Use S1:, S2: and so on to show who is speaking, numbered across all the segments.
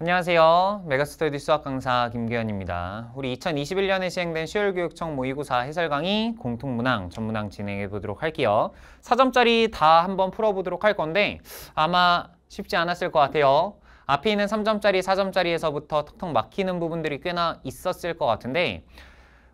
S1: 안녕하세요. 메가스터디 수학 강사 김기현입니다. 우리 2021년에 시행된 시월교육청 모의고사 해설 강의 공통문항, 전문항 진행해 보도록 할게요. 4점짜리 다 한번 풀어보도록 할 건데 아마 쉽지 않았을 것 같아요. 앞에 있는 3점짜리, 4점짜리에서부터 턱턱 막히는 부분들이 꽤나 있었을 것 같은데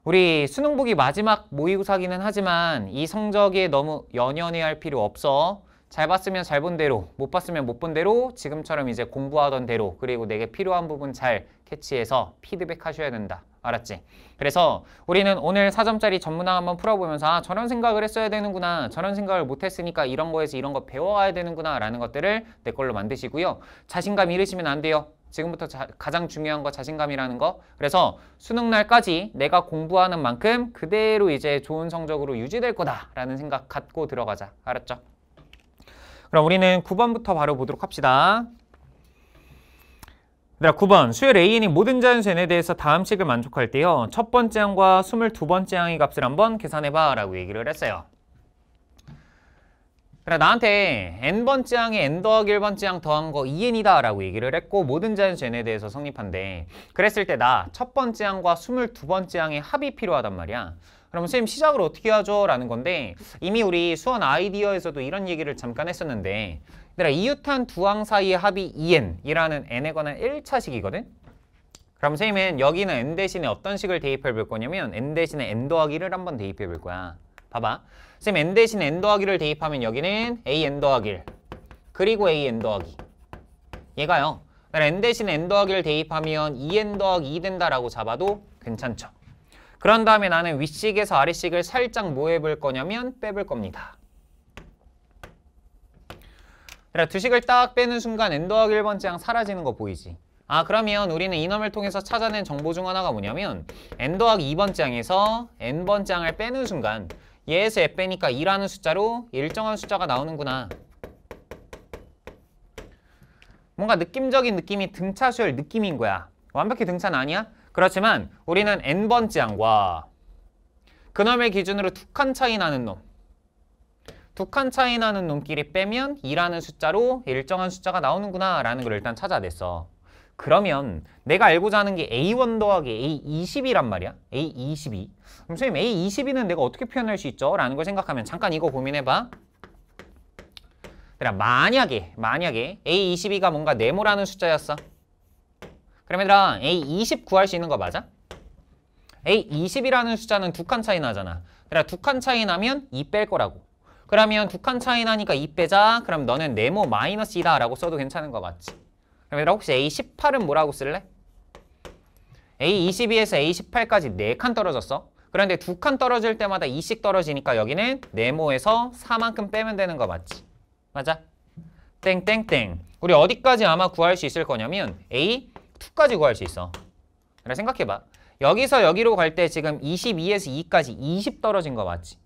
S1: 우리 수능 보기 마지막 모의고사기는 하지만 이 성적에 너무 연연해 할 필요 없어. 잘 봤으면 잘 본 대로, 못 봤으면 못 본 대로, 지금처럼 이제 공부하던 대로, 그리고 내게 필요한 부분 잘 캐치해서 피드백 하셔야 된다. 알았지? 그래서 우리는 오늘 사점짜리 전문학 한번 풀어보면서 아, 저런 생각을 했어야 되는구나. 저런 생각을 못했으니까 이런 거에서 이런 거 배워가야 되는구나. 라는 것들을 내 걸로 만드시고요. 자신감 잃으시면 안 돼요. 지금부터 자, 가장 중요한 거 자신감이라는 거 그래서 수능 날까지 내가 공부하는 만큼 그대로 이제 좋은 성적으로 유지될 거다라는 생각 갖고 들어가자 알았죠? 그럼 우리는 9번부터 바로 보도록 합시다. 얘 9번 수열 a 이 모든 자연수에 대해서 다음식을 만족할 때요. 첫 번째 항과 22번째 항의 값을 한번 계산해봐 라고 얘기를 했어요. 그래 나한테 n번째 항에 n 더하기 1번째 항 더한 거 2n이다 e 라고 얘기를 했고 모든 자연수 n에 대해서 성립한대. 그랬을 때 나 첫 번째 항과 22번째 항의 합이 필요하단 말이야. 그러면 선생님 시작을 어떻게 하죠? 라는 건데 이미 우리 수원 아이디어에서도 이런 얘기를 잠깐 했었는데 얘들아 이웃한두 항 사이의 합이 2n이라는 e n에 관한 1차식이거든? 그럼 선생님은 여기는 n 대신에 어떤 식을 대입해 볼 거냐면 n 대신에 n 더하기 를 한번 대입해 볼 거야. 봐봐. 선생님 n 대신에 n 더하기 를 대입하면 여기는 a n 더하기 1 그리고 a n 더하기 얘가요. n 대신에 n 더하기를 대입하면 2n e 더하기 2 된다라고 잡아도 괜찮죠. 그런 다음에 나는 위식에서 아래식을 살짝 뭐 해볼 거냐면 빼볼 겁니다. 두식을 딱 빼는 순간 n 더하기 1번째 항 사라지는 거 보이지? 아 그러면 우리는 이놈을 통해서 찾아낸 정보 중 하나가 뭐냐면 n 더하기 2번째 항에서 n번째 항을 빼는 순간 얘에서 f 빼니까 2라는 숫자로 일정한 숫자가 나오는구나. 뭔가 느낌적인 느낌이 등차 수열 느낌인 거야. 완벽히 등차는 아니야? 그렇지만 우리는 n번째 항과 그놈의 기준으로 두 칸 차이 나는 놈. 두 칸 차이 나는 놈끼리 빼면 2라는 숫자로 일정한 숫자가 나오는구나 라는 걸 일단 찾아냈어. 그러면 내가 알고자 하는 게 A1 더하기 A20이란 말이야. A22. 그럼 선생님 A22는 내가 어떻게 표현할 수 있죠? 라는 걸 생각하면 잠깐 이거 고민해봐. 그럼 만약에 만약에 A22가 뭔가 네모라는 숫자였어. 그럼 얘들아 A20 구할 수 있는 거 맞아? A20이라는 숫자는 두 칸 차이 나잖아. 그래 두칸 차이 나면 2 뺄 거라고. 그러면 두 칸 차이 나니까 2 빼자. 그럼 너는 네모 마이너스 2다 라고 써도 괜찮은 거 맞지? 그럼 얘들아 혹시 A18은 뭐라고 쓸래? A22에서 A18까지 네 칸 떨어졌어. 그런데 두 칸 떨어질 때마다 2씩 떨어지니까 여기는 네모에서 4만큼 빼면 되는 거 맞지? 맞아? 땡땡땡. 우리 어디까지 아마 구할 수 있을 거냐면 A 2까지 구할 수 있어. 그래 생각해봐. 여기서 여기로 갈 때 지금 22에서 2까지 20 떨어진 거 맞지?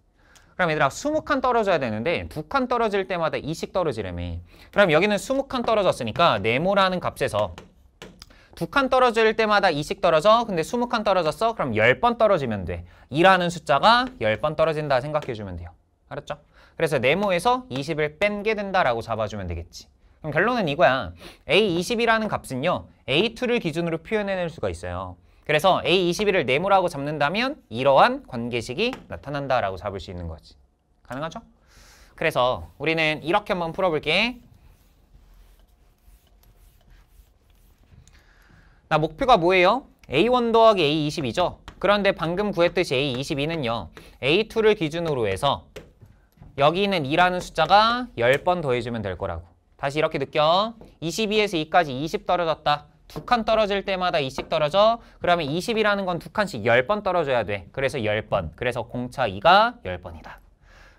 S1: 그럼 얘들아 20칸 떨어져야 되는데 두칸 떨어질 때마다 2 0 떨어지려면 그럼 여기는 20칸 떨어졌으니까 네모라는 값에서 두칸 떨어질 때마다 2 0 떨어져 근데 20칸 떨어졌어? 그럼 10번 떨어지면 돼 2라는 숫자가 10번 떨어진다 생각해주면 돼요 알았죠? 그래서 네모에서 20을 뺀 게 된다라고 잡아주면 되겠지 그럼 결론은 이거야. A20이라는 값은요. A2를 기준으로 표현해낼 수가 있어요. 그래서 A21을 네모라고 잡는다면 이러한 관계식이 나타난다라고 잡을 수 있는 거지. 가능하죠? 그래서 우리는 이렇게 한번 풀어볼게. 나 목표가 뭐예요? A1 더하기 A20이죠? 그런데 방금 구했듯이 A22는요. A2를 기준으로 해서 여기 있는 2라는 숫자가 10번 더해주면 될 거라고. 다시 이렇게 느껴. 22에서 2까지 20 떨어졌다. 두 칸 떨어질 때마다 2 0 떨어져. 그러면 20이라는 건 두 칸씩 10번 떨어져야 돼. 그래서 10번. 그래서 공차 2가 10번이다.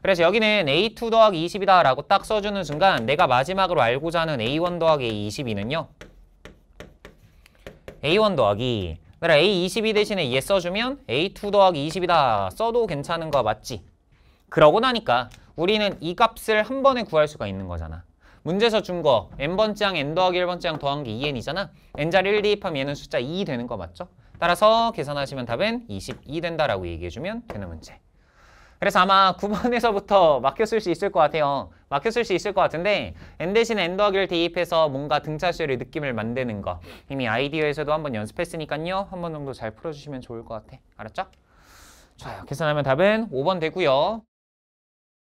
S1: 그래서 여기는 A2 더하기 20이다 라고 딱 써주는 순간 내가 마지막으로 알고자 하는 A1 더하기 A22는요. A1 더하기 A22 대신에 얘 써주면 A2 더하기 20이다 써도 괜찮은 거 맞지? 그러고 나니까 우리는 이 값을 한 번에 구할 수가 있는 거잖아. 문제에서 준 거 n번째 항 n 더하기 1번째 항 더한 게 2n이잖아. n자리 1 대입하면 얘는 숫자 2 되는 거 맞죠? 따라서 계산하시면 답은 22 된다라고 얘기해주면 되는 문제. 그래서 아마 9번에서부터 막혔을 수 있을 것 같아요. 막혔을 수 있을 것 같은데 n 대신 n 더하기를 대입해서 뭔가 등차수열의 느낌을 만드는 거 이미 아이디어에서도 한번 연습했으니까요. 한 번 정도 잘 풀어주시면 좋을 것 같아. 알았죠? 좋아요. 계산하면 답은 5번 되고요.